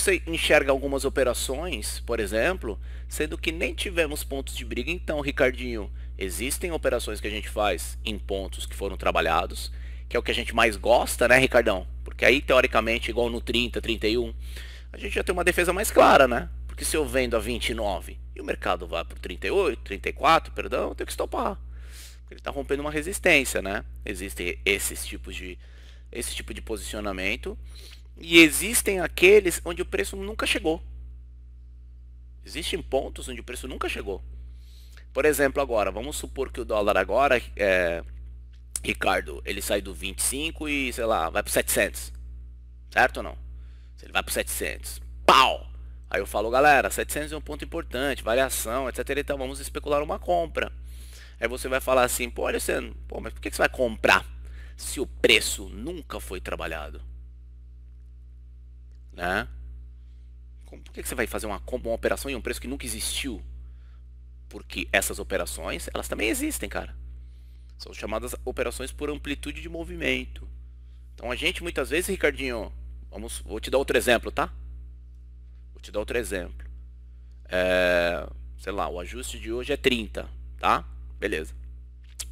você enxerga algumas operações, por exemplo, sendo que nem tivemos pontos de briga, então, Ricardinho, existem operações que a gente faz em pontos que foram trabalhados, que é o que a gente mais gosta, né, Ricardão? Porque aí, teoricamente, igual no 30, 31, a gente já tem uma defesa mais clara, né? Porque se eu vendo a 29 e o mercado vai para 38, 34, perdão, eu tenho que estopar. ele está rompendo uma resistência, né? Existem esses tipos de, esse tipo de posicionamento e existem aqueles onde o preço nunca chegou. Existem pontos onde o preço nunca chegou. Por exemplo, agora, vamos supor que o dólar agora, é, Ricardo, ele sai do 25 e, sei lá, vai para 700. Certo ou não? Se ele vai para 700, pau! Aí eu falo, galera, 700 é um ponto importante, variação, etc. Então vamos especular uma compra. Aí você vai falar assim, pô, Alessandro, pô, mas por que você vai comprar se o preço nunca foi trabalhado? Né? Por que você vai fazer uma, uma operação em um preço que nunca existiu? Porque essas operações, elas também existem, cara. São chamadas operações por amplitude de movimento. Então a gente muitas vezes, Ricardinho, vamos, vou te dar outro exemplo, tá? Vou te dar outro exemplo. É, sei lá, o ajuste de hoje é 30, tá? Beleza.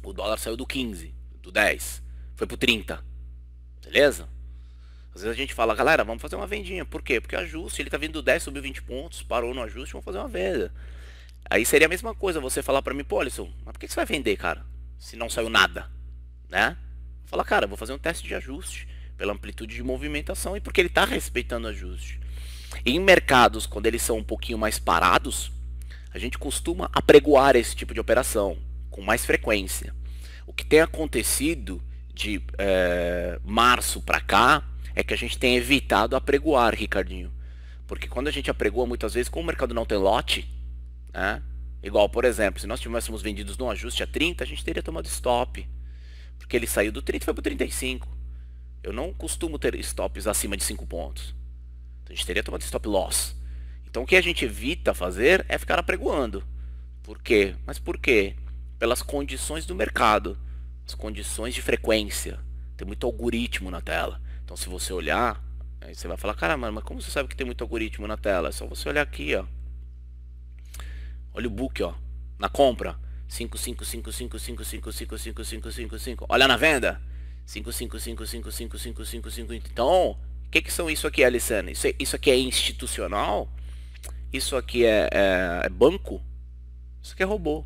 O dólar saiu do 15, do 10, foi pro 30. Beleza? Às vezes a gente fala, galera, vamos fazer uma vendinha. Por quê? Porque ajuste, ele tá vindo 10, subiu 20 pontos, parou no ajuste, vamos fazer uma venda. Aí seria a mesma coisa você falar para mim, Polisson, mas por que você vai vender, cara? Se não saiu nada, né? Fala, cara, vou fazer um teste de ajuste pela amplitude de movimentação e porque ele tá respeitando o ajuste. E em mercados, quando eles são um pouquinho mais parados, a gente costuma apregoar esse tipo de operação com mais frequência. O que tem acontecido de é, março para cá é que a gente tem evitado apregoar, Ricardinho. Porque quando a gente apregoa, muitas vezes, como o mercado não tem lote, né? igual, por exemplo, se nós tivéssemos vendidos no ajuste a 30, a gente teria tomado stop. Porque ele saiu do 30 e foi para 35. Eu não costumo ter stops acima de 5 pontos. Então, a gente teria tomado stop loss. Então o que a gente evita fazer é ficar apregoando. Por quê? Mas por quê? Pelas condições do mercado, as condições de frequência. Tem muito algoritmo na tela. Então se você olhar, aí você vai falar, cara, mano, mas como você sabe que tem muito algoritmo na tela? É só você olhar aqui, ó. Olha o book, ó. Na compra. 5555555555555. Olha na venda. 55555555555. Então, o que, que são isso aqui, Alessandra? Isso, isso aqui é institucional? Isso aqui é, é, é banco? Isso aqui é robô.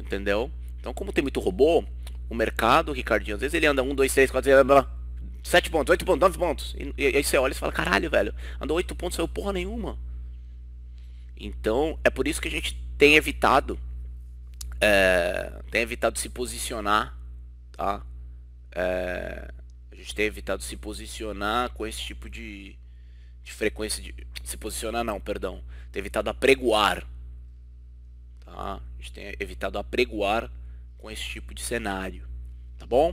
Entendeu? Então, como tem muito robô, o mercado, o Ricardinho, às vezes ele anda 1, 2, 3, 4, 7 pontos, 8 pontos, 9 pontos. E, e aí você olha e fala, caralho, velho, andou 8 pontos, saiu porra nenhuma. Então, é por isso que a gente tem evitado, é, tem evitado se posicionar, tá? É, a gente tem evitado se posicionar com esse tipo de, de frequência de... Se posicionar não, perdão. Tem evitado apregoar, tá? A gente tem evitado apregoar com esse tipo de cenário, tá bom?